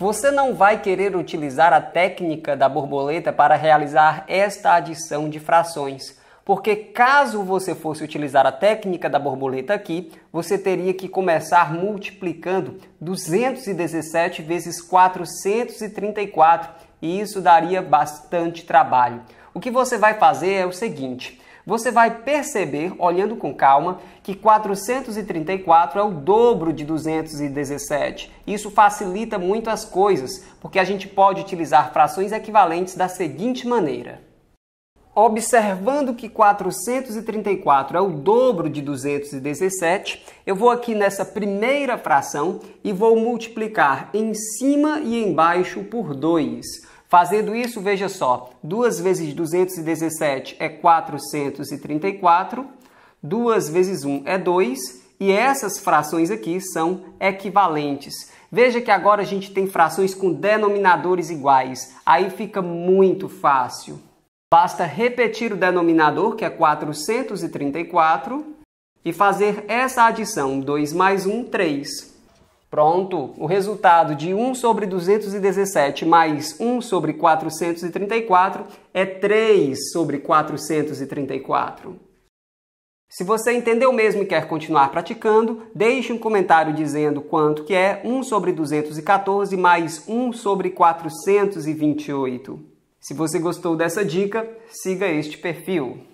Você não vai querer utilizar a técnica da borboleta para realizar esta adição de frações, porque caso você fosse utilizar a técnica da borboleta aqui, você teria que começar multiplicando 217 vezes 434 e isso daria bastante trabalho. O que você vai fazer é o seguinte você vai perceber, olhando com calma, que 434 é o dobro de 217. Isso facilita muito as coisas, porque a gente pode utilizar frações equivalentes da seguinte maneira. Observando que 434 é o dobro de 217, eu vou aqui nessa primeira fração e vou multiplicar em cima e embaixo por 2. Fazendo isso, veja só, 2 vezes 217 é 434, 2 vezes 1 é 2, e essas frações aqui são equivalentes. Veja que agora a gente tem frações com denominadores iguais, aí fica muito fácil. Basta repetir o denominador, que é 434, e fazer essa adição, 2 mais 1, 3. Pronto, o resultado de 1 sobre 217 mais 1 sobre 434 é 3 sobre 434. Se você entendeu mesmo e quer continuar praticando, deixe um comentário dizendo quanto que é 1 sobre 214 mais 1 sobre 428. Se você gostou dessa dica, siga este perfil.